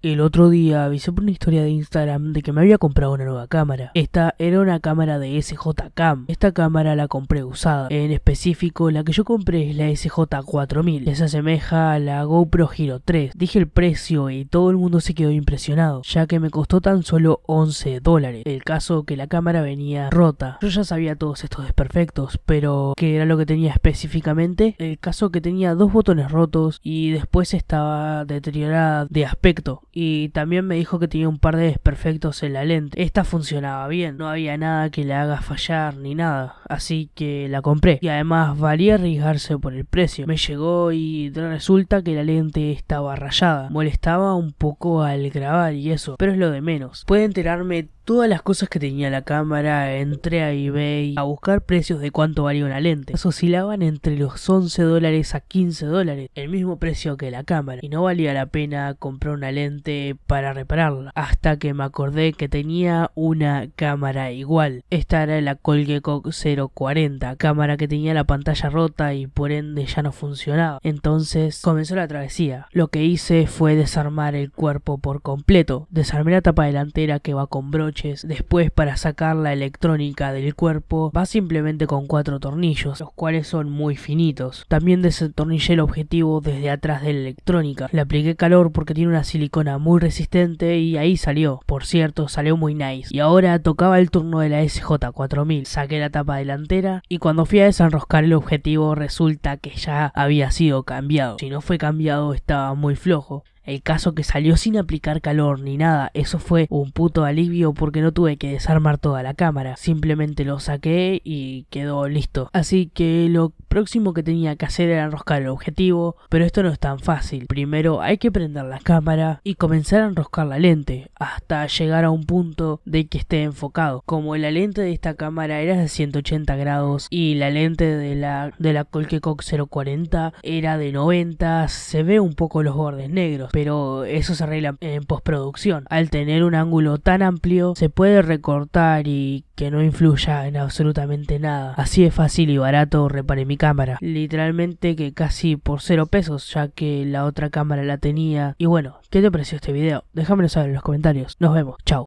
El otro día avisé por una historia de Instagram de que me había comprado una nueva cámara. Esta era una cámara de SJ-Cam. Esta cámara la compré usada. En específico, la que yo compré es la SJ4000. Que se asemeja a la GoPro Hero 3. Dije el precio y todo el mundo se quedó impresionado, ya que me costó tan solo 11 dólares. El caso que la cámara venía rota. Yo ya sabía todos estos desperfectos, pero ¿qué era lo que tenía específicamente? El caso que tenía dos botones rotos y después estaba deteriorada de aspecto y también me dijo que tenía un par de desperfectos en la lente. Esta funcionaba bien, no había nada que la haga fallar ni nada, así que la compré. Y además valía arriesgarse por el precio. Me llegó y resulta que la lente estaba rayada. Molestaba un poco al grabar y eso, pero es lo de menos. Pude enterarme todas las cosas que tenía la cámara, entré a eBay a buscar precios de cuánto valía una lente. Eso oscilaban entre los 11 dólares a 15 dólares, el mismo precio que la cámara, y no valía la pena comprar una lente para repararla, hasta que me acordé que tenía una cámara igual. Esta era la Colgecock 040, cámara que tenía la pantalla rota y por ende ya no funcionaba. Entonces comenzó la travesía. Lo que hice fue desarmar el cuerpo por completo. Desarmé la tapa delantera que va con broches, después para sacar la electrónica del cuerpo va simplemente con cuatro tornillos, los cuales son muy finitos. También desatornillé el objetivo desde atrás de la electrónica. Le apliqué calor porque tiene una silicona muy resistente y ahí salió. Por cierto, salió muy nice. Y ahora tocaba el turno de la SJ4000. Saqué la tapa delantera y cuando fui a desenroscar el objetivo resulta que ya había sido cambiado. Si no fue cambiado estaba muy flojo. El caso que salió sin aplicar calor ni nada, eso fue un puto alivio porque no tuve que desarmar toda la cámara, simplemente lo saqué y quedó listo. Así que lo próximo que tenía que hacer era enroscar el objetivo, pero esto no es tan fácil. Primero hay que prender la cámara y comenzar a enroscar la lente hasta llegar a un punto de que esté enfocado. Como la lente de esta cámara era de 180 grados y la lente de la, de la Colquecock 040 era de 90, se ve un poco los bordes negros, pero eso se arregla en postproducción. Al tener un ángulo tan amplio se puede recortar y que no influya en absolutamente nada. Así de fácil y barato reparé mi cámara. Literalmente que casi por cero pesos, ya que la otra cámara la tenía. Y bueno, ¿qué te pareció este video? Déjamelo saber en los comentarios. Nos vemos, chao.